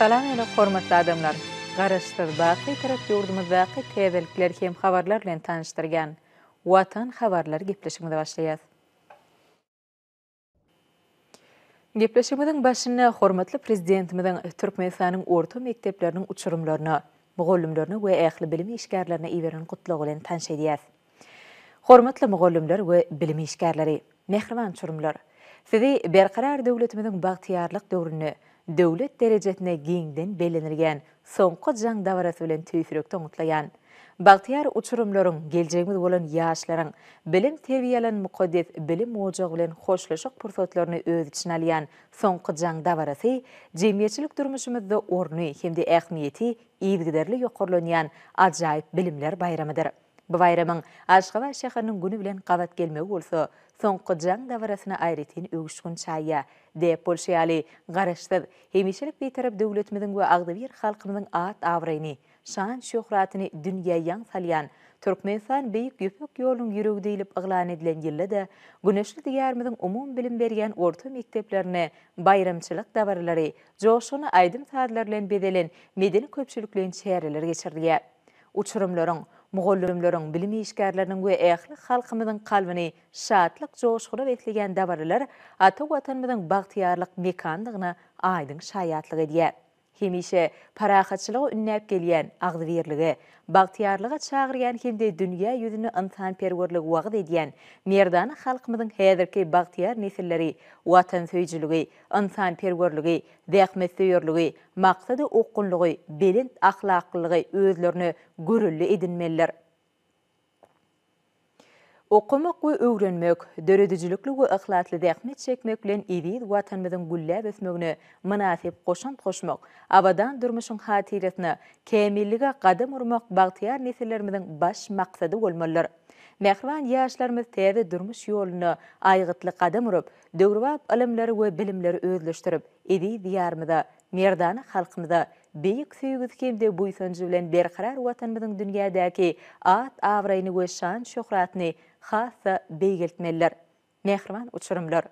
Salam ene hormatly adamlar. Garastyr baqy tarap yurdymy baqy täbirlikler hem habarlar bilen tanıştırgan watan habarlar gepleşigini başlayat. Gepleşigimiň başyny hormatly prezidentimiň Türkmenistanyň orta mekdeplerini uçurumlaryna, mugallimlerini we ähli bilim işgärlerini iwerin gutlag bilen tanşedýär. Hormatly mugallimler we bilim işgärleri, mehriban uçurumlar, sizi berqarar döwletimiziň baqtiýarlyk döwrüni дәүләт дәрәҗәтенә гиңден беленергән соңғы жаң даварасы белән төйфүрөк тоңутлаян. Бактияр учурумларың, келжегіміз болын яшларың, білім тевиялын мұқадес білім олжақ білін қошлышық пұрсатларыны өз үшін алиян соңғы жаң даварасы, жемиетшілік тұрмышымызды орны, хемде әқмиеті, езгідерлі еқорлонян ажайып білімлер байрамыдыр. Бұвайрымың ашқала шеқының күні білен қават келмегі ұлсы, соңқы жаң даварасына айретін өгішкін шайы. Де Польши Али ғарышсыз, емешілік бейтіріп дөулетмедің өі ағдывер халқымының ат аврайны, шаң шоқыратыны яң салиян, Түркменсан бейік үпік елің үрігдейліп ұғылан әділен елі де, күнішілі дегерімдің ұмын білім берген орты мектеплеріне байрымшылық даварылары, жоғышуны айдым тадыларлен беделін, медені көпшілікленің шәрілер кешірді. Учырымларың, Mughullumlurun bilimi işgärleriniň nguye eaxli xalqamidin qalbini şatlyk zoshkula betiligyan dabarilir ata u atanmidin baqtiyarlik aýdyň aydin shayatilig Хемише парахатшылығы үннәп келген ағдыверлігі, бақтиярлығы чағырген хемде дүния үзіні ынтан перверлігі уағыд едген, мерданы халқымыздың хәдірке бақтияр несірлері, уатан сөйжілігі, ынтан перверлігі, дәқмет сөйерлігі, мақсады оққынлығы, белін ақлақылығы өзлеріні гүрілі едінмелер Оқымық үй өренмөк, дөрөдүжіліклі үй ұқлатлы дәхмет чекмөклен евейд ватанмыдың гүлләб өсмөгіні мұнафип қошын қошмық, авадан дүрмішін хатиретіні, кәмелігі қадым ұрмық бағтияр несілеріміздің баш мақсады олмалар. Мәхрван яшларымыз тәві дүрміш yolunu айғытлы қадым ұрып, дөрвап ілімлері ой білімлері өзліштіріп, еді диярмыда, мерданы халқымыда, бейік сүйгіз кемде бұйсынжы білен берқарар ватанмыдың дүниядәке ат аврайны ой шан хаса бейгелтмелер, мәхірман ұчырымлар.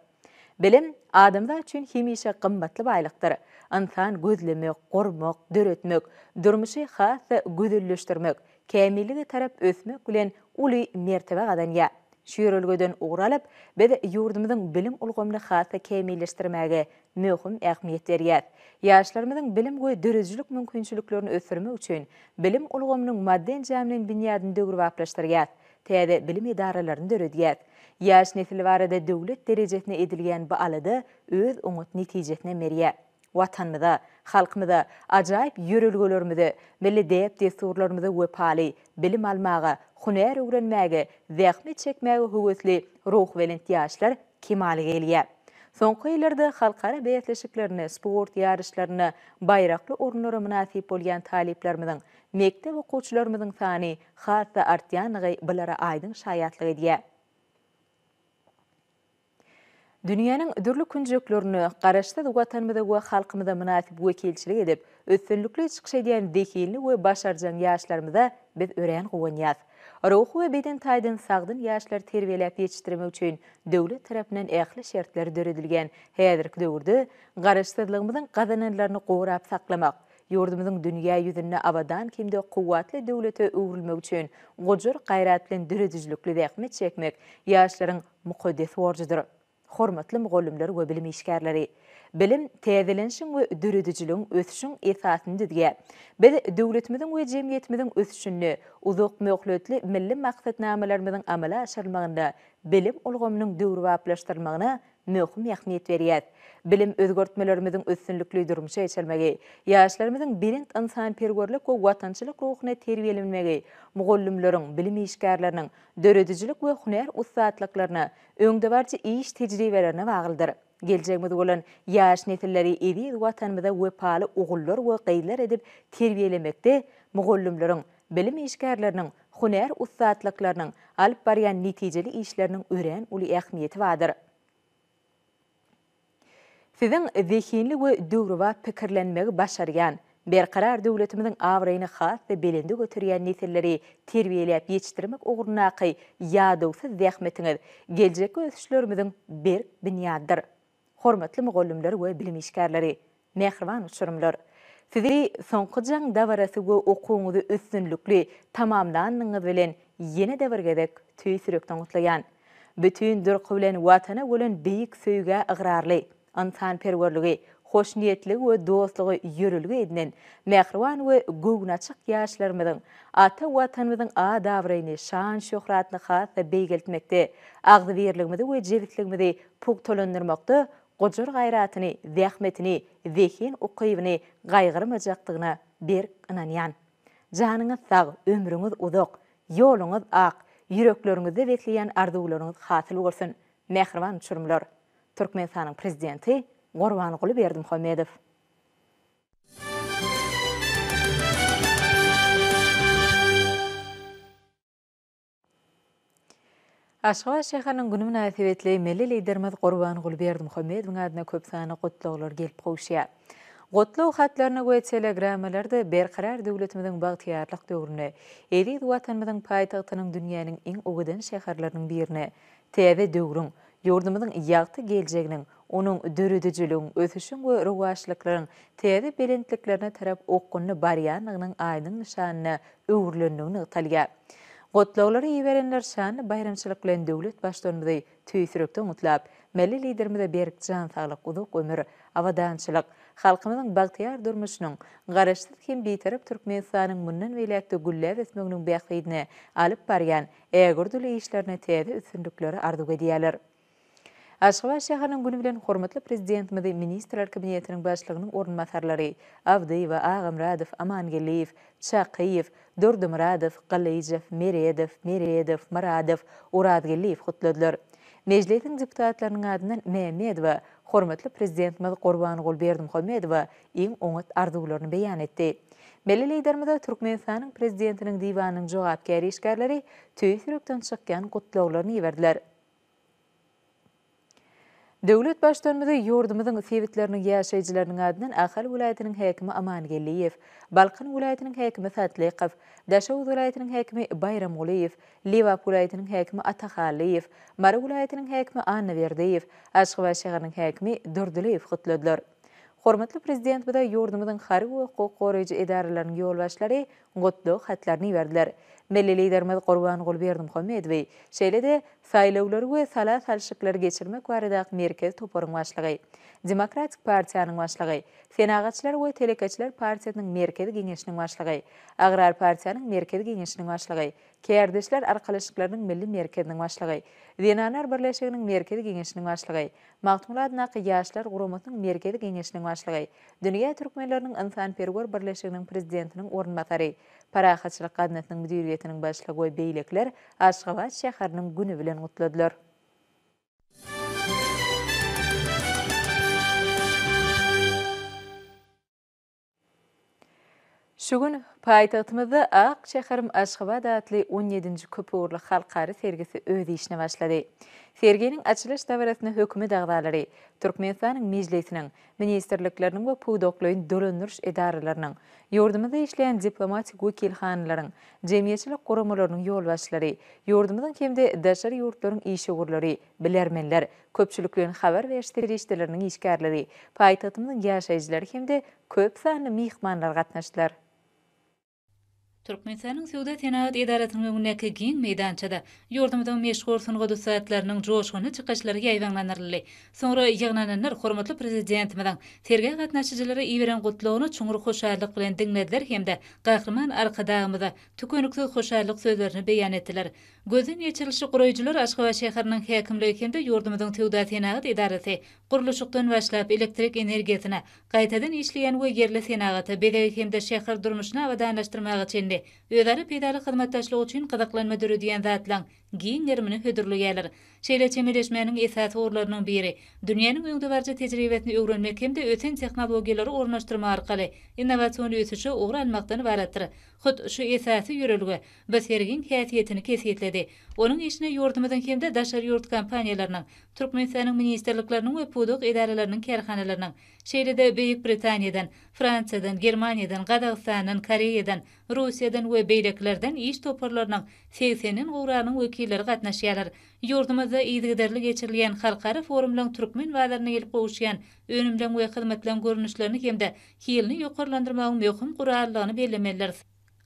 Білім адамда үшін химиша қымбатлы байлықтыр. Ансан көзлімек, қормық, дүретмек, дүрміші хаса көзілліштірмек, кәмелігі тарап өсмек күлен ұлы мертіба қаданға. Шүйірілгөден ұғыралып, бәді юрдымыздың білім ұлғымны хаса кәмеліштірмәгі мөқім әқметтер ет. Яшларымыздың білім көй дүрізжілік мүмкіншіліклерін өсірмі үшін білім ұлғымның мадден жәмінің бінядын дөгір ваплаштыр ет. Tədə bilim idearalarynda durýat. Ýaş nesil wara da döwlet derejesine bu balada öz umut netijetine meriye. Watanmyda, halkmyda, ajaýyp ýörelgelermyda, milli desturlarmyda we haly bilim almağa, huner öwrenmäge wexmet çekmäge howusly ruh velintislar kim algy elýä. Soňky ýyllarda halqara sport yarışlarını bayraklı öwrünleri munasyp bolan taliplerminiň мектеп оқушыларымыздың саны хаса артяныгы билара айдың шаятлығы дия. Дүниенің дүрлі күнжеклөрүнү карашта ватанымызда халкымызда мынасип векилчилик этип, өткөнлүклү чыкшы деген ой біз өрән Рухы үшін yurdumuzun dünya yüzünü abadan kimde kuvvetli devlete uğrulmak için gojur gayratli dürüzlüklü dehmet çekmek yaşların mukaddes borcudur. Hormatlı muğullimler ve bilim işgərləri. Bilim täzelenşin we dürüdüjülüň ösüşiň esasyny düzgä. Biz өй milli мөғім әхмет берет. Білім өзгөртмелеріміздің өссінліклі дүрімші әчелмәге, яшыларымыздың берент ынсан пергөрлік ө ватаншылық рухына тербеліммәге, мұғылымлерің, білім ешкәрлерінің дөрөдіжілік ө хүнәр ұссаатлықларына, өңдіварчы еш тәжірибелеріне бағылдыр. Geljegimiz bolan ýaş nesilleri eli watanymyza wepaly ogullar bilim Sizin zihinli we döwrewa pikirlenmegi başaryan, berqarar döwletimiziň awrayny has we belendi göterýän netelleri terbiýeläp ýetirmek ugruna qy ýadawsy zähmetiňiz geljek ösüşlerimiziň bir binýadyr. Hormatly mugallimler we bilim işgärleri, mehriban uçurumlar. Fizi soňky jang dawrasy we okuwyňyzy üstünlikli tamamlanyňyz bilen ýene dawrga dek töýsürek tutlayan. Bütün dürkülen vatana gülen beyik söyüge ıgrarlı. an tan ferwergulge hoşnietli we dostlugy еднен, edinen mehrwan we goğnaçak ýaşlar medin ata watan a dawre şan şöhretni ha we begiltmekde ağdy berlikmede we jellikmede pug tolandyrmakda gojur gairatyny, wehmetyny, wehin oqiyyny gäýgirmäjekdigine bir anan yan. sag, ömürňiz aq, ýürekleriňizde bekleýän arduwlaryňyz haty bolsun Türkmenistan'ın prezidenti Gorban Guly berdim Aşgabat şeýhanyň günü münasibetli milli liderimiz Gorban Guly berdim Hamedow köp sany gutlaglar gelip goýşýar. Gotlu hatlarına goya telegramalarda berqarar devletimizin bağtiyarlıq dövrünü, eli duatanmadan payitahtanın dünyanın in oğudan şeharlarının birine, teyve dövrünü, yurdumuzun yaqtı geljeginin, onun dörüdücülüğün, ötüşün ve ruhaşlıkların, teyadi belintliklerine tarap okunlu bariyanlığının aynın nişanını öğürlönlüğünü ıqtalya. Qotlaulari iverenler şanlı bayramçılık bilen dövlet başlanmıdı tüyüsürükte mutlap, milli liderimizde berik can sağlık, uzuk ömür, avadançılık, halkımızın baktiyar durmuşunun, garaşsız kim bitirip Türkmenistan'ın münnen veliyatı gülle ve smögnün beyaqlıydını alıp bariyan, eğer gürdülü işlerine teyze üstündükleri arduk ашыға шағаның күні құрмытлы президентімізді министрлер кабинетінің басшылығының орынбасарлары авдеева ағымрадов амангелиев шақиев дурдумрадов қалиджев мередов мередов Марадов, урадгелиев құтлыдылар мәжілістің депутатларының атынан мәмедова құрметлі президентіміз құрбанғұл бердімхамедова ең оңыт ардуларын баян етті Milli liderimiz президентінің prezidentining divanining javobgar ishkarlari Tüýsürükden çykýan gutlaklaryny ýerdiler. Devlet başlarında yordumudun fevitlerinin yaşayıcılarının adının Akhal Vulayetinin hekimi Aman Geliyev, Balkın Vulayetinin hekimi Fatliqov, Dashaud Vulayetinin hekimi Bayram Uliyev, Livap Vulayetinin hekimi Atakhaliyev, Mara Vulayetinin hekimi Anna Verdiyev, Ashqabashiqinin hekimi Durduliyev Qutlodlar. Hormatlı prezident bu da yordumudun xarik uqo qo qo ғұтты қатларыны бәрділер. Мәлі лейдермәді қорбаған ғолберді Мұхамедвей, шәлі де сайлауларғы сала салшықлар кешірмек барыдақ меркез топорың башлығы. Демократик партияның башлығы, фенағатшылар ғой телекатшылар партияның меркеді кенешінің башлығы, ағырар партияның меркеді кенешінің башлығы, кердішілер арқалышықларының мүлі меркедінің башлығы, венанар бірлешігінің меркеді кенешінің башлығы, мақтымыладынақы яшылар ғұрымытының меркеді кенешінің башлығы, дүния түркмелерінің ынсан пергор бірлешігінің президентінің орын батарей, Парахатчылық қадынатының дүйретінің башылығой бейліклер Ашғабад шәқарының күні білен құтылыдылар. Шүгін пайтақтымызды Ақ шәқарым Ашғабад атлы 17-ші көпі орлы қалқары сергісі өз ішіне Фергенің әтшіліш тәвәрәтіні хөкімі дағдалары, Түркменстаның межлесінің, министерліклерінің бі пудоқлойын дөлінірш эдарыларының, Yordumida ishlayan diplomatik vakilxonalarin, jamiyatchilik qurilmalarining yo'lbashchilari, yordumidan kemda dashar yurtlarning ishug'urlari, bilarmenlar, ko'pchiliklarning xabar va eshitilishlarining Türkmenistanyň Söwda Tenaat Edaratynyň öňündäki giň meýdançada ýurdumyzyň meşhur sunugy saýatlarynyň joşgyny çykyşlary ýaýwanlanyrly. Soňra ýygnananlar hormatly prezidentimiň tergä gatnaşyjylary iýberen gutlugyny çuňur hoşarlyk bilen dinlediler hemde gahryman arkadaşymyza tükenikli hoşarlyk sözlerini beýan etdiler. Gözün ýeçilişi guraýjylar Aşgabat şäheriniň häkimligi hemde ýurdumyzyň Söwda Tenaat Edaraty gurluşykdan başlap elektrik energiýasyna gaýtadan işleýän we yerli senagaty belegi hemde şäher durmuşyna we danlaşdyrmagy çendi. uylari pedagogik xizmat tashkiloti uchun qiziqlanma duridiyan zatlang Giyin nermini hödürli gelir. Şeýle esasy orlarynyň biri, dünýäniň öňdäwärji tejribetini öwrenmek hemde de öten technologiýalary ornaşdyrma arkaly innowasiýany ýetişi ogranmakdan baratdyr. şu esasy ýörelge we sergin häsiýetini kesgitledi. Onuň işine ýordumyň hem de daşary ýurt kompaniýalarynyň, Türkmenistanyň ministrliklerini we pudyk edaralarynyň kärhanalarynyň, şeýle de Beýik Britaniýadan, Fransiýadan, Germaniýadan, Gadagstanyň, Koreýadan, Russiýadan we iş toparlarynyň 80-niň wekilleri gatnaşýarlar. Ýurdumyzda ýygyderli geçirilýän halkary forumlaryň türkmen wagtlaryna gelip goýuşýan önümden we hyzmatlaryň görnüşlerini hemde hilini ýokarlandyrmagy möhüm gurallaryny bellemeliler.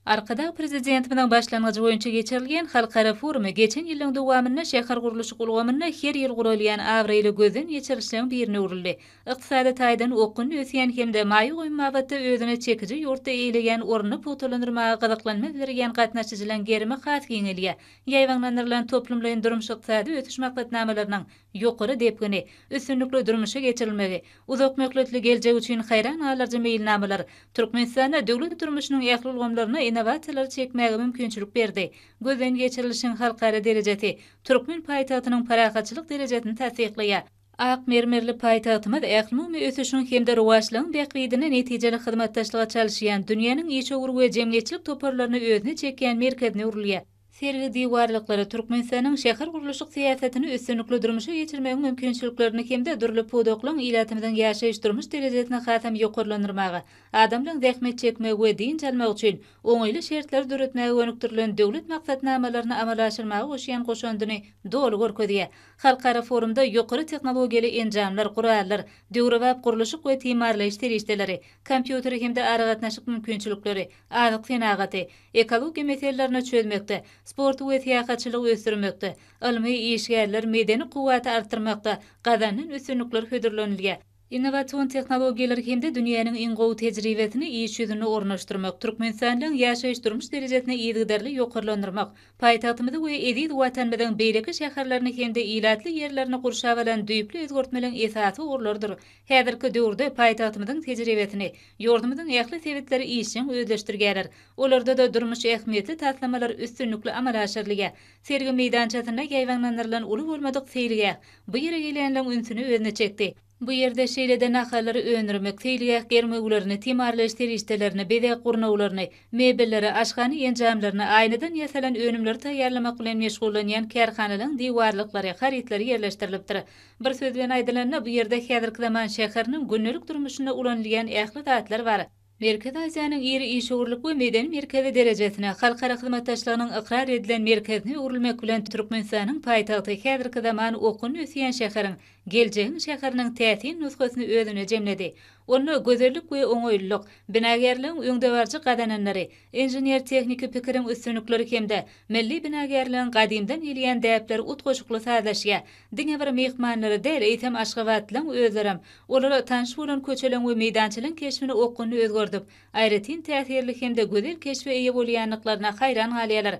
Arkada prezidentimden başlangıcı oyuncu geçirilgen halkara forumu geçen yılın duvamını şehir kuruluşu kulgamını her yıl kurulayan avrayla gözün geçirişlerin birini urulli. İqtisadi taydan okun ösiyen hemde mayu oyun mavatta ödüne çekici yurtta eyleyen oranı putulunurmağa gıdıklanma zirgen katnaşıcılan gerimi xas yengilye. Yayvanlanırlan toplumlayan durmuş iqtisadi ötüş maqlatnamalarının yokuru depgini, üstünlüklü durmuşu geçirilmeli, uzak meklutlu gelce uçuyun xayran alarcı meyilnamalar, Türkmenistan'a dövlü durmuşunun ehlul gomlarına innovatsiyalar çekmäge mümkinçilik berdi. Gözden geçirilişin halkara derejesi Türkmen paýtagynyň paraqaçylyk derejesini täsdiqleýär. Aq mermerli paýtagymyz ählimi ösüşiň hemde de rowaçlygyň beýkidini netijeli hyzmatdaşlyga çalyşýan dünýäniň ýeşil we jemgyýetçilik toparlaryny özüne çekýän merkezni urulýar. Sergi diwarlyklary Türkmenistanyň şäher gurluşyk siýasatyny üstünlikli durmuşa geçirmegi mümkinçiliklerini hemde durly podoklaryň ilatymdan ýaşaýyş durmuş derejesine hatam ýokurlanýarmagy, adamlaryň zähmet çekmegi we din çalmak üçin oňaýly şertler döretmegi we nukturlyň döwlet maksatnamalaryny amala aşyrmagy goşýan goşandyny dol gorkudy. Halkara forumda ýokary tehnologiýaly enjamlar, guraýlar, döwri we gurluşyk we timarly işler kompýuter hemde aragatnaşyk mümkinçilikleri, aýdyk senagaty, ekologiýa meselelerini çözmekde sportu we tiýakatçylygy ösürmekde, ilmi işgärler medeni kuwwaty artdyrmakda, gazanyň ösünükler hödürlenilýär. Innovasyon texnologiýalar hemde dünýäniň iň gowy tejribesini iýiş ýüzüne ornaşdyrmak, türkmensanlygyň ýaşaýyş durmuş derejesini ýygyderli ýokarlandyrmak, paýtagtymyzy we edil watanmadan beýleki şäherlerini hemde ýylatly ýerlerini gurşa bilen düýüpli ýetgörtmeliň esasy urlardyr. Häzirki döwürde paýtagtymyzyň tejribesini, ýurdumyzyň ähli sebitleri iýişini özleşdirgeler. Olarda da durmuş ähmiýetli taýlamalar üstünlükli amala aşyrylýar. Sergi meýdançasynda gaýwanlandyrylan uly bolmadyk seýrige, bu ýere gelenlerin ünsini özüne çekdi. Bu yerde şeýlede nahalary önürmek, teýliýäk germeýgulary, timarlaşdyr işlerini, bedä gurnawlaryny, mebelleri, aşgany ýenjämlerini aýnadan ýasalan önümler taýýarlama bilen meşgullanýan kärhanalaryň diwarlyklary, haritleri ýerleşdirilipdir. Bir söz bilen aýdylanda, bu ýerde häzirki zaman şäherini günnelik durmuşyna ulanylýan ähli var. bar. Merkez Aziýanyň ýeri işgörlük we meden merkezi derejesine halkara hyzmat taşlarynyň ikrar edilen merkezni urulmak bilen Türkmenistanyň paýtagty häzirki zaman okuny ösýän Geljeň şäheriniň täsin nusgasyny özüne jemledi. Onu gözellik we oňoýluk, binagerliň öňdewarjy gadananlary, injener tehniki pikirin üstünlükleri hemde milli binagerliň gadymdan ýelýän däpler utgoşukly sazlaşýa. Diňe bir mehmanlary däl eýtem aşgabatlyň özlerim. Olara tanşwuran köçeleň we meýdançylyň keşmini okunny özgördip, aýratyn täsirli hemde gözel keşwe eýe bolýanlyklaryna hayran galýarlar.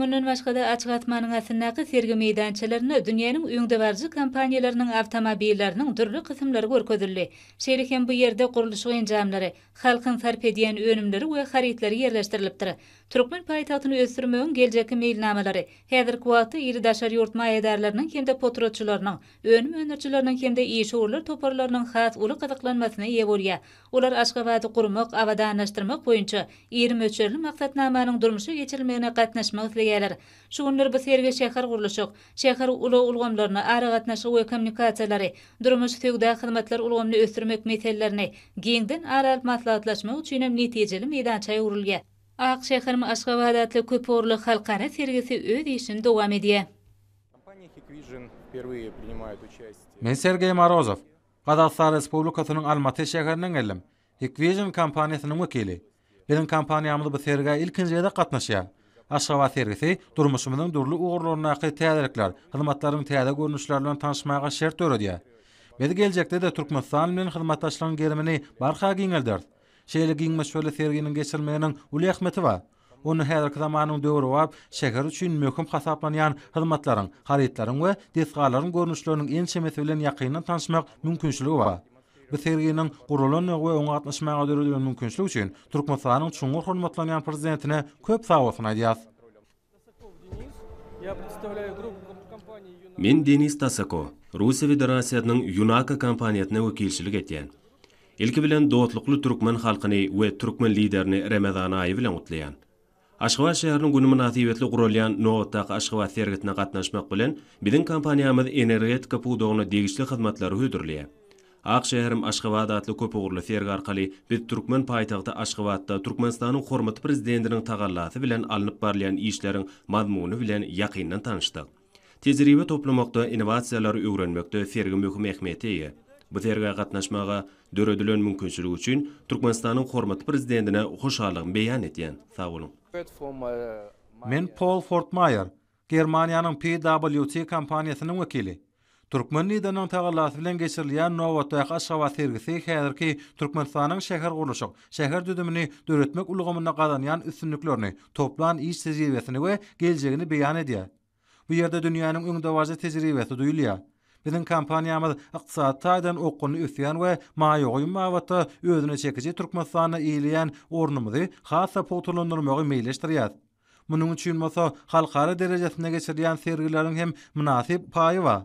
Mundan başgada açgatmanyň asynnaky sergi meýdançalaryna dünýäniň öňde barjy kompaniýalarynyň awtomobillerini türli kysymlary Şeýle hem bu ýerde gurulyş goýan jamlary, halkyň sarp edýän önümleri we haritleri ýerleşdirilipdir. Türkmen paytatını ösürmön geljekki meýilnamalary, Hedir kuatı iri daşar yurtma edərlerinin hemde potrotçularının önüm önürçularının hemde iyişi uğurlar toparlarının xat ulu qadıqlanmasına yevulya. Ular aşqavadı qurumuq, avada anlaştırmaq boyunca iri möçörlü maqfetnamanın durmuşu geçirilmeyini qatnaşma Şu unlar bu sergi şeyhar qurluşuq, şeyhar ulu ulu ara ulu ulu ulu ulu ulu ulu ulu ulu ulu ulu ulu ulu Ak şehirm aşgabadatly köpörli halkara sergisi öz işini dowam edýär. Men Sergey Morozov, Qazaqstan Respublikasynyň Almaty şäherinden elim, Hikvision kompaniýasynyň wekili. Biziň kompaniýamyz bu sergä ilkinji ýerde gatnaşýar. Aşgabat sergisi durmuşymyň durly ugurlaryna aýdyp täzeläkler, hyzmatlaryň täze görnüşleri bilen tanışmaga şert töredýär. Bizi geljekde de Türkmenistan bilen hyzmatdaşlygyň gelmini barha giňeldir. şeýle giň meşhurly sergini geçirmeýän uly ähmeti bar. Onu her zamanın dövrü var, şehir üçün mühküm hasaplanayan hizmetlerin, haritlerin və desgaların görünüşlerinin en şemesi ile yakınına tanışmak mümkünçülüğü var. Bu serginin kurulun ve onu atlaşmaya dörülüyor mümkünçülüğü için Türkmenistan'ın çoğun prezidentine köp sağ olsun Min Denis Tasako, Rusya Federasiyatının Yunaka kampaniyatına vekilçilik ilki bilen dotluklu türkmen halkyny we türkmen liderini Ramazan aýy bilen utlayan. Aşgaba şäheriniň günü münasibetli gurulýan Nowatak Aşgaba sergitine gatnaşmak bilen bidin kompaniýamyz energetika pudogyny degişli hyzmatlary hödürli. Ak şäherim Aşgaba datly köp ugurly serg arkaly biz türkmen paýtagda Aşgabatda Türkmenistanyň hormat prezidentiniň tagallaty bilen alınıp barlayan işleriň mazmuny bilen ýakynyň tanyşdyk. Tezribe toplamakda, innovasiýalary öwrenmekde sergi möhüm ähmiýeti bu derga gatnaşmaga döredilen mümkinçilik üçin Türkmenistanyň hormatly prezidentine hoşallygyny beýan edýän. Sag bolun. Men Paul Fortmayer, Germaniýanyň PwC kompaniýasynyň wekili. Türkmenistan dünýäniň taýdanlaşdyrylýan bilen geçirilýän nowatda ýa-da şawa serwisi häzirki Türkmenistanyň şäher gurulyşyny, şäher düzümini döretmek ulgamyna gadanyan üstünliklerini, toplan iş tejribesini we geljegini beýan edýär. Bu ýerde dünýäniň öňdäwazy tejribesi duýulýar. Bizin kampaniyamız iqtisad taýdan okuny üsýän we maýoy ýumawata özüne çekiji Türkmenistanyň iýilýän ornumyzy hasa potulandyrmagy meýleşdirýär. Munun üçin mosa halkara derejesine geçirýän sergilärin hem münasip paýy bar.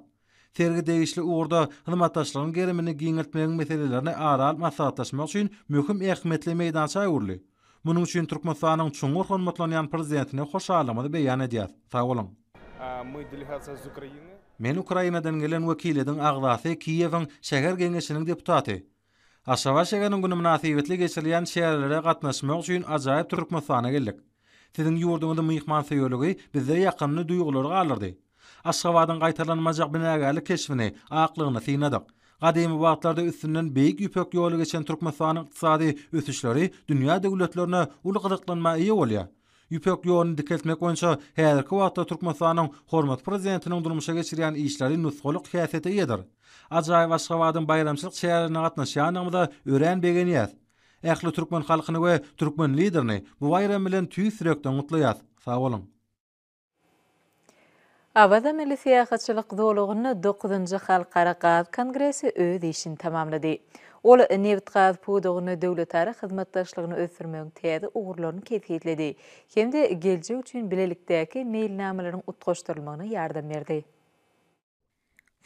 Sergi degişli uğurda hizmetdaşlaryň gerimini giňeltmegiň meselelerini ara almasatlaşmak üçin möhüm ähmetli meýdançaý urly. Munun üçin Türkmenistanyň çuňur hormatlanýan prezidentini hoşalamady beýan edýär. Sağ olun. Мы делегация men Ukrainadan gelen wekiledin agdasy Kiyewin şäher gengeşiniň deputaty. Aşawa şäherini günü münasibetli geçirilen şäherlere gatnaşmak üçin ajaýyp Türkmenistana geldik. Sizin ýurdunyňda mehman söýülügi bizde ýakyny duýgulary galdyrdy. Aşawadan gaýtarlanmajak binagaly keşmini aklygyny synadyk. Gadymy wagtlarda üstünden beýik ýüpek ýoly geçen Türkmenistanyň ykdysady ösüşleri dünýä döwletlerine uly gyzyklanma bolýar. Ýüpek ýolyny dikeltmek üçin häzirki wagtda Türkmenistanyň hormat prezidentiniň durmuşa geçirýän işleri nutgoluk häsiýeti ýetir. Ajaýy Aşgabatyň bayramçylyk şäherine gatnaşýanymda örän begeniýär. Ähli türkmen halkyny we türkmen liderini bu bayram bilen tüýs ýürekden gutlaýar. Sag boluň. Awada milli siýasatçylyk dowlugyny 9-njy halkara gaýda kongresi öz işini tamamlady. Ola nevit qaz pudoğunu dövletari xizmatdaşlıqını öfürməyən təyədi uğurlarını kefkiyyitlədi. Kəmdə gelcə üçün bilelikdəki meyil namələrin utqoşdırılmağını yardım verdi.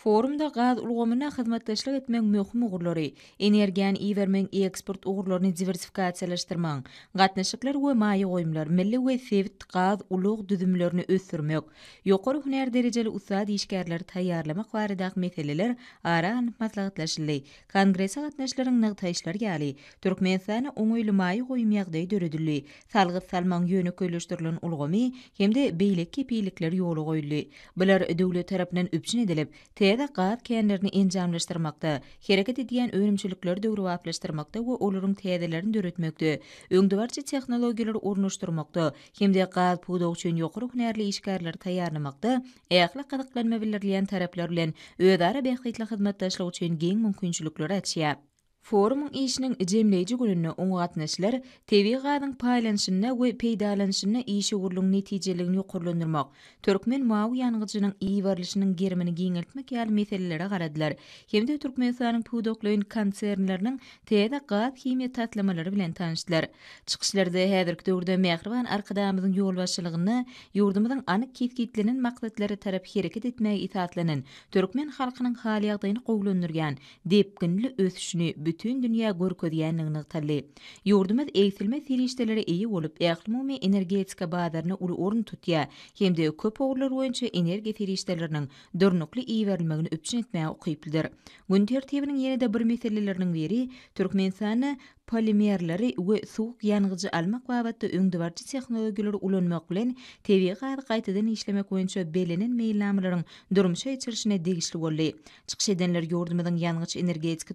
Forumda gaz ulgamyna xizmetdeşlik etmek möhüm ugurlary, energiýany iwermek we eksport ugurlaryny diversifikasiýalaşdyrmak, gatnaşyklar we maýy goýumlar milli we sewit gaz ulug düzümlerini ösdürmek, ýokary hünär derejeli usady işgärler taýýarlamak we ýa meseleler ara anmatlaşdyrylýar. Kongressa gatnaşyklaryň nagta işleri ýaly, Türkmenistany oňuýly maýy goýum ýagdaýy döredilýär. Salgy salmaň ýöne köýleşdirilýän ulgamy hemde beýleki pilikler ýoly goýuldy. Bular döwlet tarapynyň üpçini edilip, Кеда газ кендерни enjamlaşdyrmakda, hereket edýän öwrümçilikleri döwrewaplaşdyrmakda we olaryň täzelerini döretmekde, öňdübarça tehnologiýalar ornaşdyrmakda, hemde gaz puda üçin ýokary hünärli işgärler taýýarlamakda, ähli gadyklanma bilen taraplar bilen öýdara bähketli hyzmatdaşlyk üçin geň Forumun işinin cemleyici gülünü ungatnaşlar TV gadyn paylanşynna we peýdalanşynna işi gurlung netijeligini ýokurlandyrmak, türkmen maýy ýangyjynyň iýi berilişiniň germini giňeltmek ýaly meselelere garadylar. Hemde türkmen sanyň pudoklaryň konsernleriniň täze gat kimi tatlamalary bilen tanyşdylar. Çykyşlarda häzirki döwürde mehriban arkadamyzyň ýol başçylygyny, ýurdumyzyň anyk ketgitliginiň maksatlary tarap hereket etmäge itatlanan türkmen halkynyň halyagdyny gowlandyrgan depkinli ösüşini bütün dünya görkezýänligini tally. Ýurdumyz eýsilme serişdelere iyi bolup, ählimi energetika bazarına uly orun tutýa, hemde köp ogurlar boýunça energiya serişdeleriniň dörnükli iýerilmegini öpçün etmäge ukypdyr. Gün tertibiniň ýene bir meseleleriniň veri Türkmenistany polimerleri we suwuk ýangyjy almak wagtda öňdübarçy tehnologiýalar ulanmak edenler energetika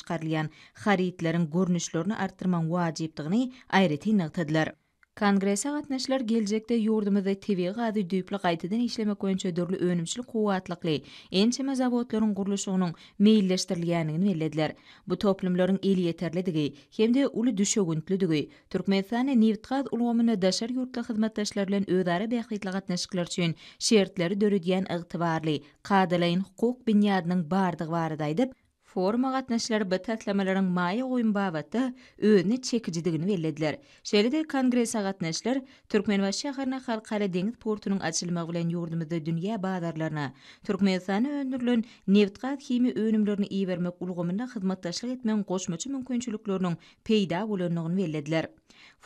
çıkarlayan xaritlərin görünüşlərini artırman vacibdığını ayrıtı nəqtədilər. Kongresa qatnaşlar gelcəkdə yordumu da TV qadı düyüplə qaytadan işləmə qoyun çödürlü önümçül qoğatlıqlı en çəmə zavodların qorluşuğunun meyilləşdirliyənini Bu toplumların eli yetərli digi, hem de ulu düşü güntlü digi, Türk nevtqad uluğumunu daşar yurtla xidmətdaşlarlən ödara bəxitlə qatnaşıqlar çün, şərtləri dörüdiyən ıqtıvarlı, qadılayın xoq binyadının bardıq varıdaydıb, форум қатнашылары бір тәтләмелерің майы ойын бағаты өні чекіжідігіні веледілер. Шәліде конгресс қатнашылар Түркмен ва шағарына қалқалы деңіз портының ашылма ғылен еңірдімізді дүния бағдарларына, Түркмен саны өнірлін невтқат хими өнімлерін ивермек ұлғымында қызматташылық етмен қошмачы мүмкіншіліклерінің пейда болуының веледілер.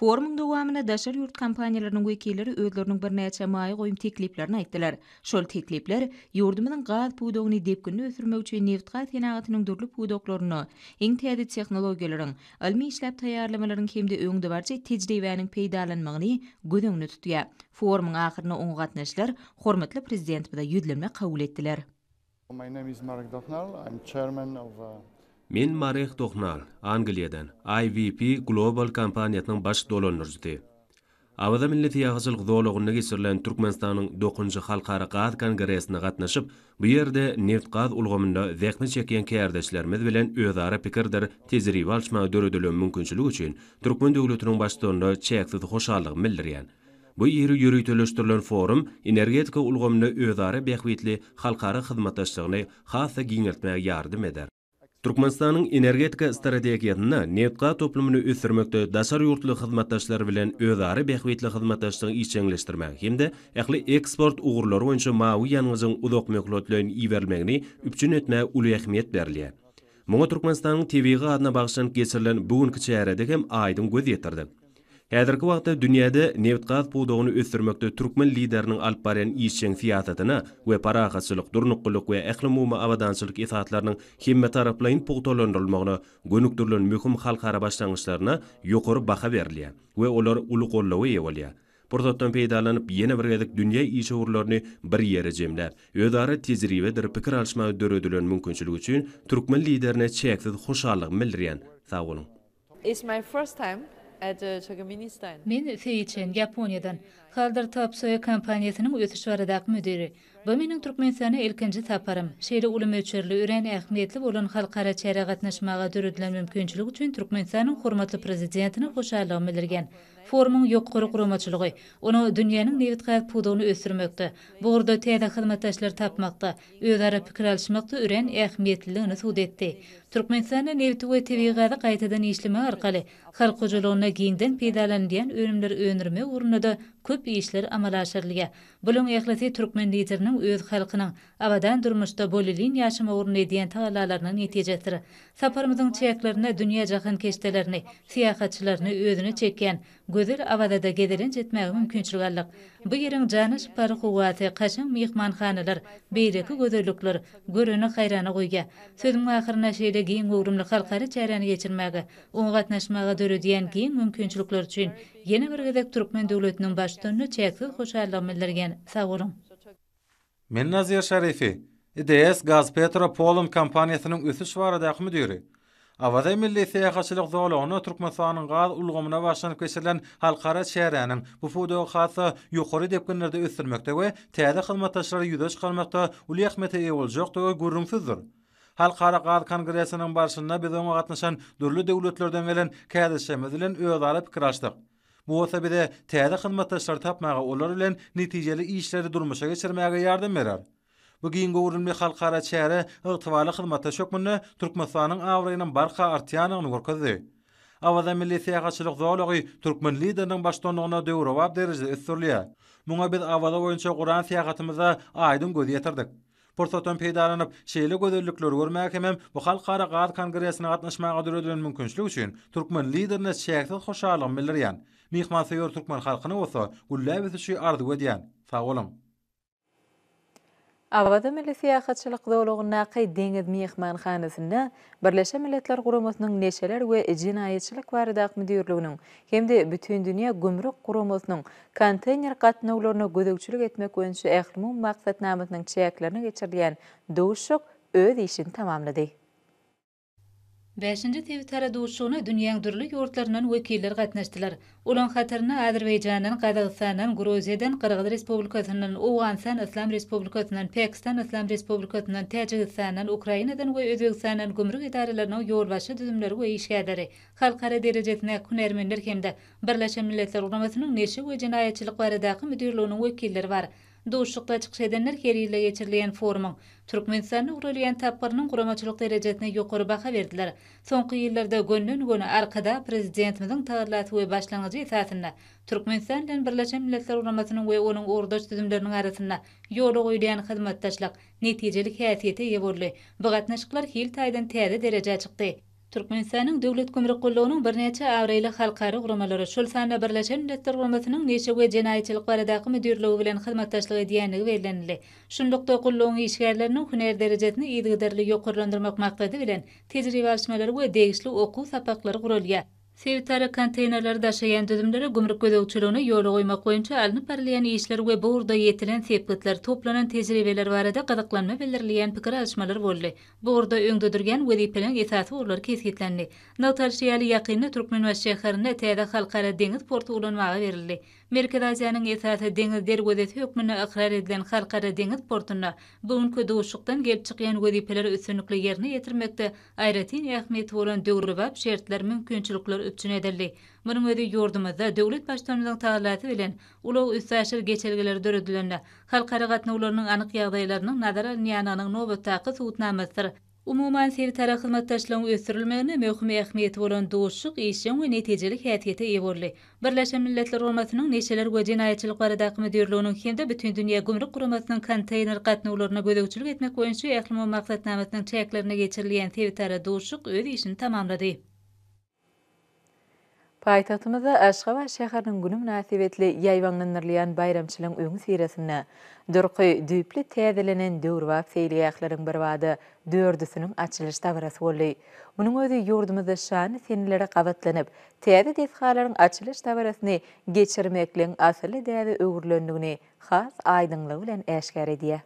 Forumun dowamyna daşar ýurt kompaniýalarynyň wekilleri özlerini bir näçe maýy goýum tekliplerini aýtdylar. Şol teklipler ýurdumyň gaz buýdogyny depgini ösürmek üçin neft gaz ýanagatynyň durly buýdoglaryny, eň täze technologiýalaryň, ilmiý işläp taýýarlamalaryň hemde öňde barça tejribäniň peýdalanmagyny gödüňni tutýa. Forumun ahyryna oň gatnaşlar hormatly prezident bilen ýüzlenme мен марих тохнал англиядан ivp global компаниятның баш долоннурзити абада миллети ягъзылык зоологуна кесирлен түркмөнстандын 9 халкара газ конгрессине катнашып бу ерде нефт газ улгамында зехни чеккен кардешлерimiz менен өзара пикирдер тезриба алышма дөрөдөлө мүмкүнчүлүк үчүн түркмөн дөвлөтүнүн баштоонда чексиз хошаллык билдирген Bu ýeri ýürüýteleşdirilen forum energetika ulgamyny özara bähwitli halkara hyzmatdaşlygyny hassa giňeltmäge ýardym eder. Turkmenistanyň energetika strategiýasyna netqa toplumyny ösürmekde daşary ýurtly hyzmatdaşlar bilen özary behwetli hyzmatdaşlygy içeňleşdirmek hemde ähli eksport ugurlary boýunça mawy ýanyňyzyň uzak möhletlerini iýermegini üçin etme uly ähmiýet berilýär. Muňa Turkmenistanyň TV-ga adyna bagyşlanyp geçirilen bugünkü çäherede hem aýdym göz ýetirdi. Häzirki wagtda dünýäde neft gaz puwdogyny ösdürmekde türkmen lideriniň alyp barýan işçiň siýasatyna we parahasylyk, durnuklyk we ehlumumy abadançylyk isatlarynyň hemme taraplaýyn puwdolandyrylmagyna gönükdirilen möhüm halkara başlangyçlaryna ýokary baha berilýär we olar uly gollawy ýewalýar. Bursatdan peýdalanyp ýene bir gezek dünýä işi urlaryny bir ýere jemläp, öýdara tejribedir pikir alşma döredilen mümkinçiligi üçin türkmen liderine çeksiz hoşallyk bildirýän. Sağ my first time men feichen yaponiyadan haldir topsoya kompaniyasining o'tish mudiri va mening turkmenistana elkinchi taparim sheýle ulum öçerli ören ähmiýetli bolan halkara çäre gatnaşmaga dörüdlen mümkinçilik üçin Türkmenistanyň hormatly prezidentini hoşallygy bildirgen. Forumun ýokary guramaçylygy onu dünýäniň newit gaýat pudugyny ösürmekde, bu urda täze hyzmatdaşlar tapmakda, özara pikir alışmakda ören ähmiýetliligini suwd etdi. Türkmenistan'a nevti ve tevi gada qaytadan işleme arqali, xalqojoluğuna giyindan pedalan diyan önümler önürme urunna da köp işler amalaşarlıya. Bulun yaqlati Türkmen liderinin öz xalqının avadan durmuşta bolilin yaşama urunna ediyan taalalarına netiyecatır. Saparmızın çayaklarına, dünya jahın keştelerini, siyahatçılarını özünü çekken, gözül avada da gedirin jetmeğe Bu yerin canış parı huvati, qaşan miyik manxanalar, beyrekü gözü gözü xayrana gözü gözü gözü gözü giň öwrümli halkary çäreni geçirmäge, oň gatnaşmaga dörü diyan giň mümkinçilikler üçin ýene bir gezek türkmen döwletiniň başdanyny çäkli hoşallyk bildirgen sagurum. Men Nazir Şerifi, IDS e Gaz Petropolum kompaniýasynyň ösüş wara daýym diýeri. Awada milli sähaçylyk zowly onu türkmen gaz ulgamyna başlanyp geçirilen halkara şäherini bu fudo hatda ýokary diýip günlerde ösdürmekde we täze hyzmat taşlary ýüze çykarmakda uly ähmiýetli ýol Halkara Gaz Kongresinin barşında biz oňa gatnaşan dürli döwletlerden gelen käderşemiz bilen özara pikir Bu wagtda bir de täze tapmaga olar bilen netijeli işleri durmuşa geçirmäge yardım berer. Bu giyin gowrulmy halkara çäre ygtybarly hyzmata şökmünni Türkmenistanyň barqa barha artýanyny görkezdi. Awada milli siýasatçylyk zoology Türkmen lideriniň başdanlygyna döwrewap derejede ýetirilýär. Muňa biz awada boýunça Quran siýasatymyza aýdym göz ýetirdik. Porsatom peýdalanyp, şeýle gözellikleri görmek hem bu halkara gaz kongresine gatnaşmagy gadyrlan mümkinçilik üçin türkmen liderine şeýle hoşalyk bildirýän. Mihman Seyyor türkmen halkyny bolsa, gullaýbysy şu arzuwadyan. Sağ olun. Avada Milli Siyahatçılık Dolugu'na qay Deniz Miyekman Khanasında Birleşe Milletler Qurumusunun neşeler ve cinayetçilik varidaq müdürlüğünün hem de bütün dünya gümrük qurumusunun konteyner qatnavlarına gudukçülük etmek oyuncu əxlumun maqsat namusunun çiaklarına geçirliyən doğuşuq öz işin tamamladik. 5-nji TV taradawçyna dünýäniň dürli ýurtlarynyň wekilleri gatnaşdylar. Ulan hatyryna Azerbaýjanyň Gazagystanyň Gruziýadan Qırgyz Respublikasynyň Owganistan Islam Respublikasynyň Pakistan Islam Respublikasynyň Täjikistanyň Ukrainadan we Özbegistanyň gümrük idaralaryna ýolbaşy düzümleri we işgärleri halkara derejede hünärmenler hemde Birleşen Milletler Organizasyonynyň neşe we jinayetçilik baradaky müdirliginiň wekilleri bar. Duşlukta çıkış edenler heriyle geçirleyen formun, Türkmenistan'ın uğruyleyen tapparının kuramaçılık derecesine yukarı baka verdiler. Sonki yıllarda gönlün gönü arkada prezidentimizin tağırlatı ve başlangıcı etatında, Türkmenistan'ın birleşen milletler uğramasının ve onun ordaç düzümlerinin arasında yolu uyuyleyen hizmettaşlak, neticelik hizmettaşlak, neticelik hizmettaşlak, neticelik hizmettaşlak, neticelik hizmettaşlak, neticelik Turkmenistanyň döwlet kömür gollarynyň birnäçe awreýli halkary guramalary şol sanda birleşen milletler guramasynyň geçe we jenaýetçilik baradaky müdirligi bilen hyzmatdaşlyk edýändi berlenildi. Şundaky da gollaryň işgärläriniň hünär derejesini ýygyrdyrly ýokurlandyrmak maksady bilen tejribe alyşmalary we degişli okuw sapaklary gurulýar. Sevitara konteynerler daşayan düzümleri gümrük gözü yolu koyma koyunca alını parlayan işler ve bu orda yetilen sepkıtlar toplanan tecrübeler var ada qadıklanma belirleyen pikir alışmalar bolli. Bu orda öngdüdürgen ve deypilen etatı orlar kesketlenli. Natarşiyali yaqinna Türkmenuashiyahirna tada xalqara deniz portu ulanmağa verildi. Merkez Aziýanyň deniz deňizler gözet hükmünü ıqrar edilen halkara deniz portuna bu günkü doğuşuqtan gelip çıkayan gözipeler üstünlükle yerine ýetirmekde aýratyn ehmet olan dövrubab şartlar mümkünçülükler üpçün edirli. Bunun ödü yordumuzda devlet baştanımızdan tağlatı bilen ulu üstasir geçergeler dörüdülenle halkara gatna ulu ulu ulu ulu ulu ulu ulu Umuman sevitara xizmatdaşlaryň ösürilmegine möhüm ähmiýet bolan duşuk işiň we netijeli häýatyna ýa bolýar. Birleşen Milletler Hormatynyň neşeler we jinayetçilik baradaky müdirliginiň hemde bütün dünýä gümrük guramasynyň konteyner gatnaşyklaryna gödäkçilik etmek boýunça ýaglama maksatnamasynyň çäklerine geçirilýän sevitara duşuk öz işini tamamlady. Paýtagtymyzda Aşgabat şäheriniň günü münasibetli ýaýwanlanýan bayramçylygyň öňü seýresinde Dürqi düýpli täzelenen döwürwak seýleýäklerin bir wady 4-düsünin açylyş tabarasy boldy. Munyň özi ýurdumyzda şany senlere gawatlanyp, täze defhalaryň açylyş tabarasyny geçirmekleň asly däwi öwürlendigini has aýdyňlygy bilen äşgär edýär.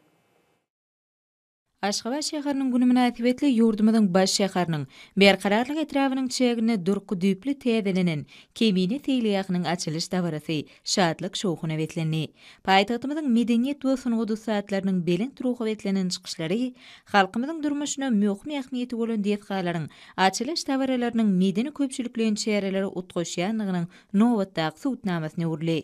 Aşgabat şeýherniň güni atibetli aýtypetli ýurdumyň baş şeýherniň berkararlyk etrawynyň çegini durku düýpli täbelenin kemini täýliýäniň açylyş dawrasy şatlyk şowuny wetlenni. Paýtagtymyň medeniýet we synagdy saatlarynyň belin turuwy wetlenen çykyşlary halkymyň durmuşyna möhüm ähmiýet bolan diýip galaryň açylyş dawralarynyň medeni köpçülikleriň çäreleri utgoşýanlygynyň nowatda aksutnamasyny urly.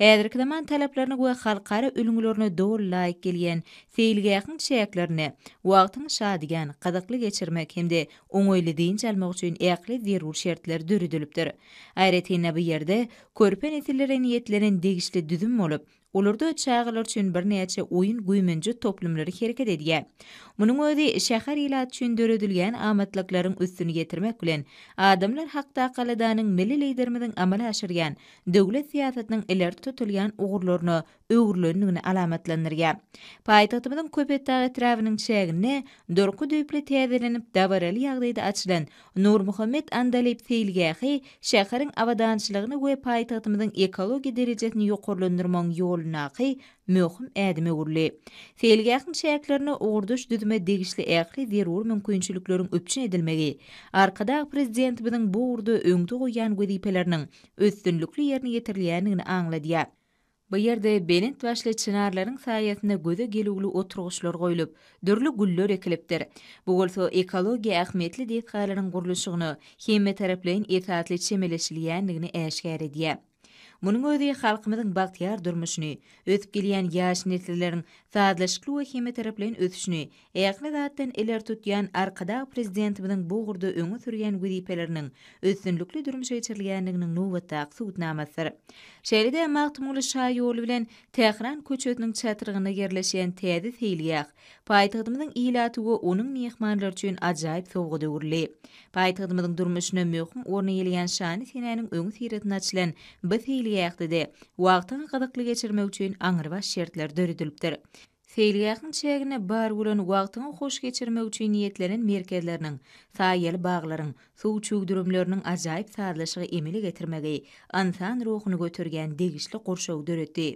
Häzirki zaman talaplaryny we halkara ülgülerini dowr laýyk gelýän täýliýäniň wagtyny şadygan, gadaqly geçirmek hemde oňoyly diýen çalmak üçin äkli zerur şertler döredilipdir. Aýretine bu ýerde körpen etilere niýetlerini degişli düzüm bolup, olurdu çağırlar üçin bir neçe oyun güýmenji toplumlary hereket edýär. Munyň özi şäher ýylat üçin döredilgen amatlyklaryň üstüni getirmek bilen adamlar hakda qaladanyň milli liderimiziň amala aşyrgan döwlet siýasatynyň iler tutulýan ugurlaryny öwürlenigini alamatlandyrýar. Paýtagtymyň köpetä etrawynyň çägini dörkü döýpli täzelenip dawaraly ýagdaýda açylan Nur Muhammed Andalyp Teýilgäxi şäheriň awadançylygyny we paýtagtymyň ekologi derejesini ýokurlandyrmagyň ýoluna möhüm ädimi urly. Feilgäxin çäklerini ugurduş düzme degişli äkli derur mümkinçiliklerin üçin edilmegi. Arkada prezident biniň bu urdu öňde goýan gödipelerini üstünlikli ýerine ýetirilýänini Bu yerde Benint başlı çınarların sayesinde gözü gelüğlü oturuşlar koyulup, dörlü güller ekilipdir. Bu ekologiya ahmetli dekhalarının quruluşuğunu, hemme tarapların etatli çemeleşiliyanlığını aşkar edýär. Munun ödi xalqımızın baxtiyar durmuşunu, ötüp gelen yaş netlilerin sadlaşıklı we hemi tereplen ötüşünü, eýekli zatdan eler tutýan arkada prezidentimiziň bu gurdy öňe sürýän wiripelerini, ötsünlikli durmuş ýetirilýändigini nuwa taqsyt namatlar. Şeýlede maqtumuly şaý ýoly bilen täxran köçetiniň çatyrygyna gerleşen täde täýliýär. Paýtagymyzyň ýylaty we onuň mehmanlar üçin ajaýyp sowgu döwürli. Paýtagymyzyň durmuşyna möhüm ornaýan şany senäniň öňe täretini açylan bilýärdi. Wagtyny gadaqly geçirmek üçin aňyrwa şertler döredilipdir. Feýli ýakyn çägine bar bolan wagtyny hoş geçirmek üçin niýetlenen merkezleriniň, saýel baglaryň, suw çögdürümleriniň ajaýyp taýdalaşygy emele getirmegi, insan ruhuny göterýän degişli gurşaw döretdi.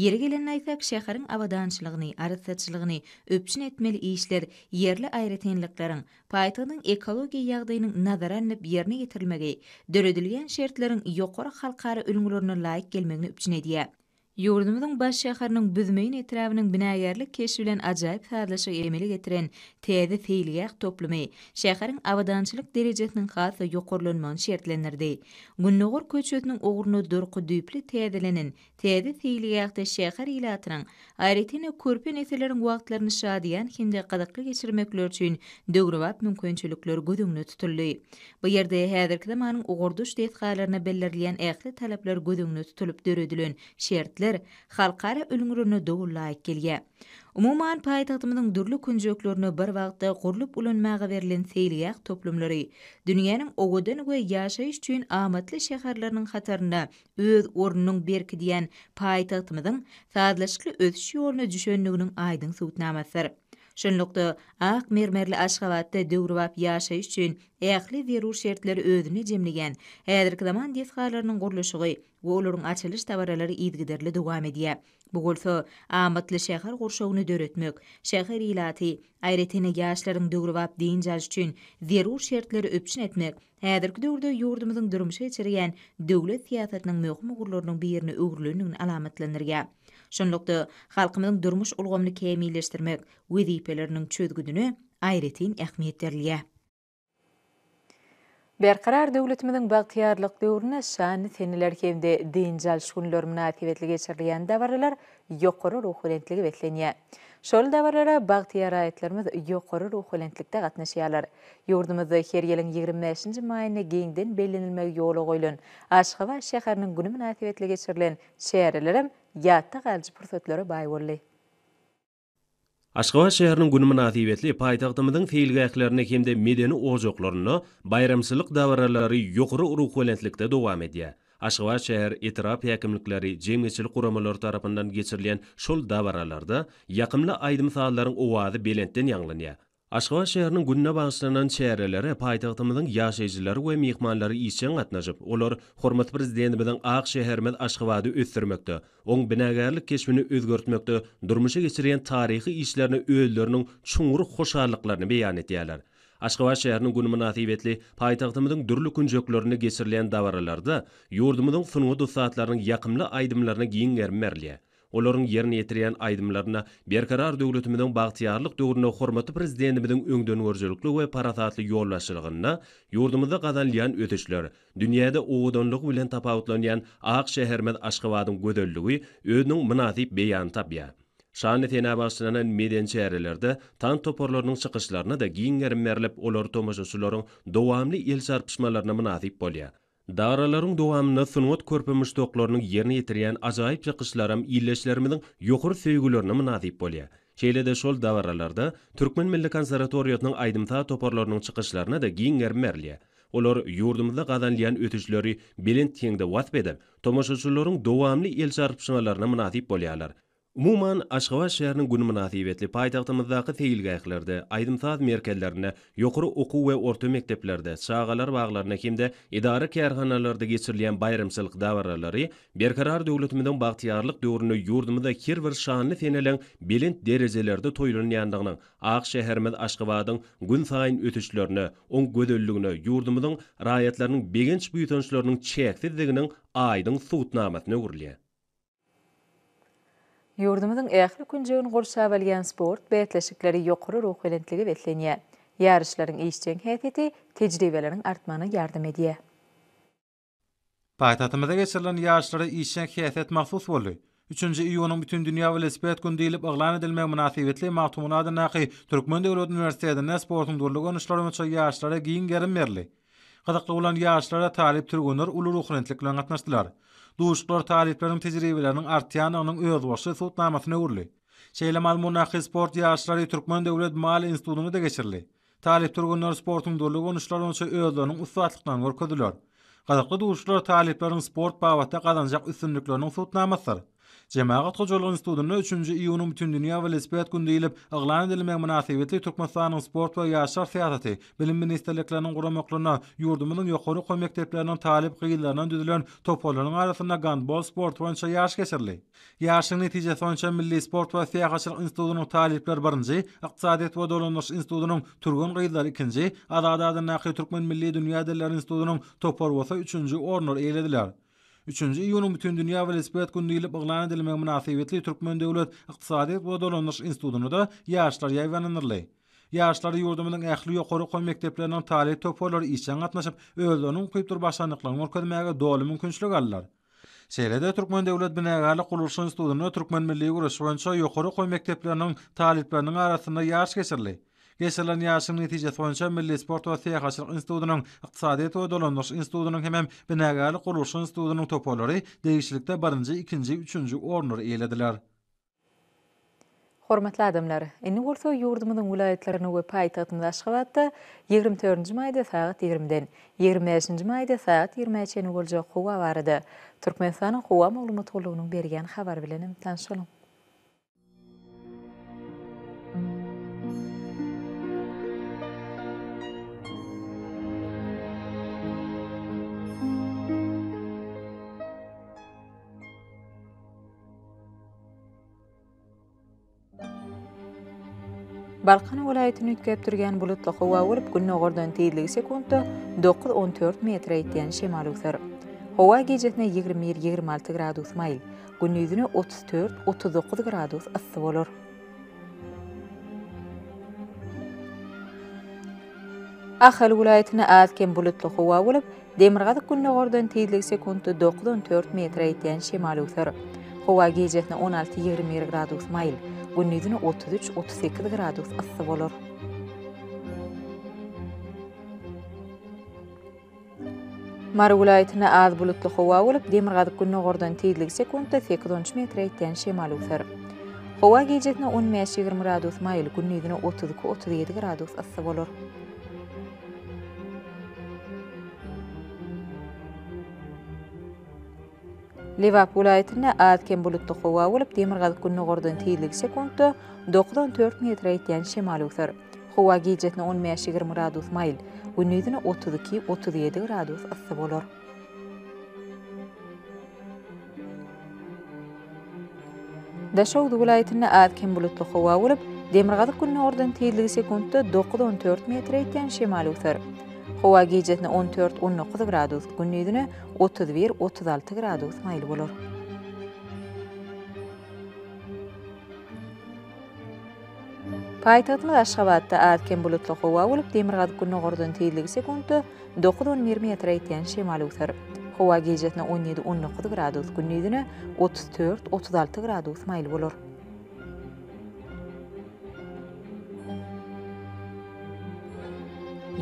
Ýere gelen aýsak şäheriň awadançylygyny, arysatçylygyny öpçün etmeli işler, yerli aýretenlikleriň, paýtynyň ekologi ýagdaýynyň nazaranyp ýerine getirilmegi, döredilgen şertleriň ýokary halkara ölümlerine laýyk gelmegini öpçün edýär. Yurdumuzun baş şehrinin etrawynyň etrafının binayarlık bilen acayip häzirleşi emeli getiren täze feyliyak toplumi, şehrin avadançılık derecesinin khası yokurluğunman şertlenirdi. Gunnogur köçözünün oğrunu dörgü düplü teyzelenin teyze feyliyak da şehr ila atıran, ayretine kürpü nesillerin vaatlarını şadiyan hindi qadaklı geçirmekler çün dörgü vab mümkünçülükler gudumunu Bu yerde hedirkizamanın oğurduş deyitkalarına bellerliyy tutulup dörü dörü dörü dörü dörü dörü hükümetler halkara ölüngürünü doğullayak УМУМАН Umuman payitahtımının durlu kuncuklarını bir vaqtta qurlup ulunmağa verilin seyliyak toplumları, dünyanın oğudun ve yaşayış tüyün amatlı şeharlarının hatarına öz orunun berki diyen payitahtımının sadlaşıklı özşi orunu düşönlüğünün aydın soğutnamasır. Şönlükte ak mermerli aşgabatda döwrüp ýaşaýy üçin ähli zerur şertler özüni jemlegen. Häzirki zaman Gurlularyň açylýan towarlary iýdigederli duga am edýär. Bu gürsä, ämetle şäher gürşowyny döretmek, şäher ilaty, aýratyn-a-gaçlaryň dogry wab üçin zerur şertleri öçün etmek, häzirki döwürde yurdumyzyň durmuşy içerýän döwlet hyzmatynyň möhüm ugurlarynyň birini öwrlüňiň alamatlyndyrga. Şonlukda da durmuş ulgamyny kämilleşdirmek, ödipderiniň çözgüdünü ayretin ähmiýetlendirýär. Berqarar döwletimiň bagtyýarlyk döwrüne саны тенілер hemde dinjal şunlar münasibetli geçirilýän dawarlar ýokary ruhulentligi betlenýär. Шол dawarlara bagtyýar aýetlerimiz ýokary ruhulentlikde gatnaşýarlar. Ýurdumyzda her ýylyň 25-nji maýyna geňden bellenilmek ýoly goýulan Aşgabat şäheriniň Ашқабат шәһәренең гүнімін атыйбетлі пайтақтымыздың фейілгі әқлеріне кемде медені о жоқларыны байрамшылық даваралары юқыры ұру көлентлікті довам едия. Ашғабат шәһәр итрап әкімлікләре җәмгыятьчелек құрамалар тарапынан кешірілген шул давараларда якымлы айдым саалларын овады беленттен яңлыня. Aşgabat şehrinin günnä başlanan şehrelere paýtagtymyň ýaşajylary we mehmanlary içen gatnaşyp, olar hormat prezidenti bilen Aq şehrimi Aşgabatda On oň binägärlik keşmini özgörtmekde, durmuşa geçiren taryhy işlerini öýlüleriniň çuňuruk hoşarlyklaryny beýan edýärler. Aşgabat şehrinin gün münasibetli paýtagtymyň dürli günjöklerini geçirilen dawralarda ýurdumyň sunuw dostatlarynyň ýakymly aýdymlaryny giňerler. оларың ерін етірен айдымларына беркарар дөгілітімінің бағтиярлық дөгіріне құрметі президентіміздің өңдөн өрзіліклі ве парасатлы yo'llashilg'inni yurdimizda qadalyan o'tishlar dunyoda o'g'donlik bilan tapavutlangan aq shaharmad ashxavadin go'dalligi o'zining munosib beyan tabya Şanlı tena başlanan tan toporlarının çıkışlarına da giyin merlep el Дараларың доғамына сынуат көрпіміш тоқларының еріне етірген азайып чықышларым иллешлерімінің йоқыр сөйгілеріні мұнадып болия. Şeylede şol davaralarda Türkmen Milli Konservatoriyatının aydımta toparlarının çıkışlarına da giyinger merliye. Olar yurdumuzda qazanlayan ötüşleri belin tengde vasp edip, tomoshachularyň dowamly el şarpyşmalarına munasip bolýarlar. Umuman Aşgabat şähärini gün münaasibetli paýtagtymyzda köp hil gaýyqlarda, saz ýokary okuw we orta mekdeplerde, çağalar baýlarynda hemde idari kärhanalarda geçirilýän bayramsylyk dawralary, berkarar döwletimizden baxtlylyk döwrünü ýurdumuda her bir şahny feneläň, belent derezelerde toýlanyandygyny, Aýşy şähärimiz we Aşgabatdäň gün saýyn ötüçlөрüne, oň gölölügüne, ýurdumudaky raýatlaryň begänç buýtançlarynyň çätidiginiň aýdyň süýtnamasyna görle. Yurdumuzun ähli günçäwini gorşa bilen sport beýleşikleri ýokary ruh gelentligi betlenýä. Ýarışlaryň işçiň häýeti tejribeleriň artmagyna yardım edýä. Paýtatymyzda geçirilen ýarışlara işçiň häýeti mahsus boldy. 3-nji ýuwunyň bütün dünýä we gün diýilip aglan edilmegi münasibetli maglumatlardan näqi Türkmen döwlet uniwersitetinde sportyň durlugy onuşlary üçin ýarışlara giň gerim berli. Qadaqda ulan yaşlara talib türgunur ulu ruhunentlik lanatnaşdilar. Duşlar taliblarin tecrivelarinin artiyan anan uyozvaşı sot namatini urli. Şeylem almunnaqi sport yaşları Türkmen devlet mali institutunu da geçirli. Talib turgunlar sportun durlu gonuşlar onuşa uyozlarinin ufatlıktan gorkodilar. Qadaqda duuşklar taliblarin sport bavata qadanca qadanca qadanca Jemaat gojulgyny studiýanyň 3-nji iýunyň bütün dünýä we lesbiýet gündi ýelip, aglan edilmäge münasibetli Türkmenistanyň sport we ýaşlar syýasaty, bilim ministrliklerini guramaklaryna, ýurdumynyň ýokary okuw mekdeplerini talap gyýylaryndan düzülen toplanyň arasynda gandbol sport boýunça ýaş geçirli. Ýaşyň netije sonuçça milli sport we syýasatçylyk institutynyň talaplar birinji, iqtisadiýet we dolanyş institutynyň turgun gyýylary ikinji, adada da naqy Türkmen milli dünýä dilleri institutynyň toparwasy 3-nji ornuny 3-nji ýuly bütün dünýä we lesbiýet gündigi bilen baglanan dilmäň münasibetli türkmen döwlet ykdysady we dolanyş institutuny da ýaşlar ýaýlananlary. Ýaşlar ýurdumyň ähli ýokary goýa mekdeplerini taýyp toparlar işçi gatnaşyp öwrüniň köp tur başlanyklaryny görmäge dolu mümkinçilik alýar. Şeýlede türkmen döwlet bilen ägärlik guruşy türkmen milli guruşy we şoýa ýokary goýa mekdeplerini taýyplaryň arasynda ýaş Ýeşilen ýaşyň netijesi boýunça Milli Sport we Täkäçilik Institutynyň Ykdysady we Döwletleniş Institutynyň hem binägäli guruluşyň institutynyň topallary degişlikde birinji, ikinji, üçinji ornuny eýlediler. Hormatly adamlar, indi bolsa ýurdumyň welaýetlerini we paýtagyny daşgalatda 24-nji maýda saat 20-den 25-nji maýda saat 20-çe goljak howa barady. Türkmenistanyň howa maglumatlygynyň berýän habar bilen tanşylyň. Balqan viloyatini yuklab turgan bulutli havo bo'lib kun nog'ordan tezligi sekundda 9-14 metr aytgan shamol o'tar havo kechasi 21-26 gradus mayl kun 34-39 gradus issiq bo'lar ahil viloyatini ozgin bulutli havo bo'lib demirg'ad kun nog'ordan tezligi sekundda 9-14 metr aytgan shamol o'tar havo kechasi 16 20 gradus mayl gönnyzini 33-38 gradus ısı bolur. Marugulaitina az bulutlu xoa olip, demir qadik gönnyo gordon teidlik sekundda 8-10 metre itten se malu fyr. Xoa gejitina 10-20 gradus mayil gönnyzini 32 37 gradus ısı bolur. Livak vilayetinde aatken bulutlu hava bolup demir galyp günni gordan tiyilik sekundda 9 4 metre etgen şimal ufer. Hava gijetni 10 20 gradus mail, günnidini 32-37 gradus ıssı bolor. Daşaw vilayetinde aatken bulutlu hava bolup demir galyp günni gordan tiyilik sekundda 9dan 4 metre etgen şimal ufer. Hova gecetine 14-19 gradus, günlüdüne 31-36 gradus mail bolur. Paýtagtymyz Aşgabatda atken bulutly howa bolup, demirgaz günü gordun tezligi sekundy 9-10 metr aýtan şemal öter. Howa gejetine 17-19 gradus, günüdüne 34-36 gradus mail bolur.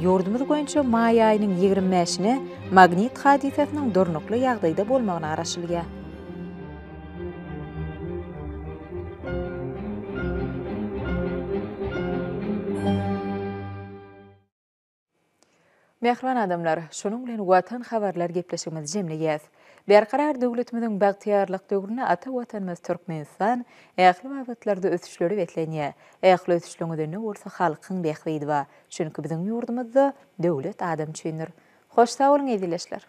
yordamimiz bo'yicha may ayining 25-ni magnit hadisasining durnuqli yag'dayda bo'lmog'ini arashilgan mehmon odamlar shuning bilan vatan xabarlar gaplashimiz jimligaz Berkarar dövletmenin bagtiyarlıq dögrünü ata watanmaz Türkmenistan ähli wagtlarda ötüşleri betleniye. Ähli ötüşlüğü de ne bolsa halkın bexwidi we çünki bizin yurdumuzda döwlet adam çünür. Hoş sawulun edileşler.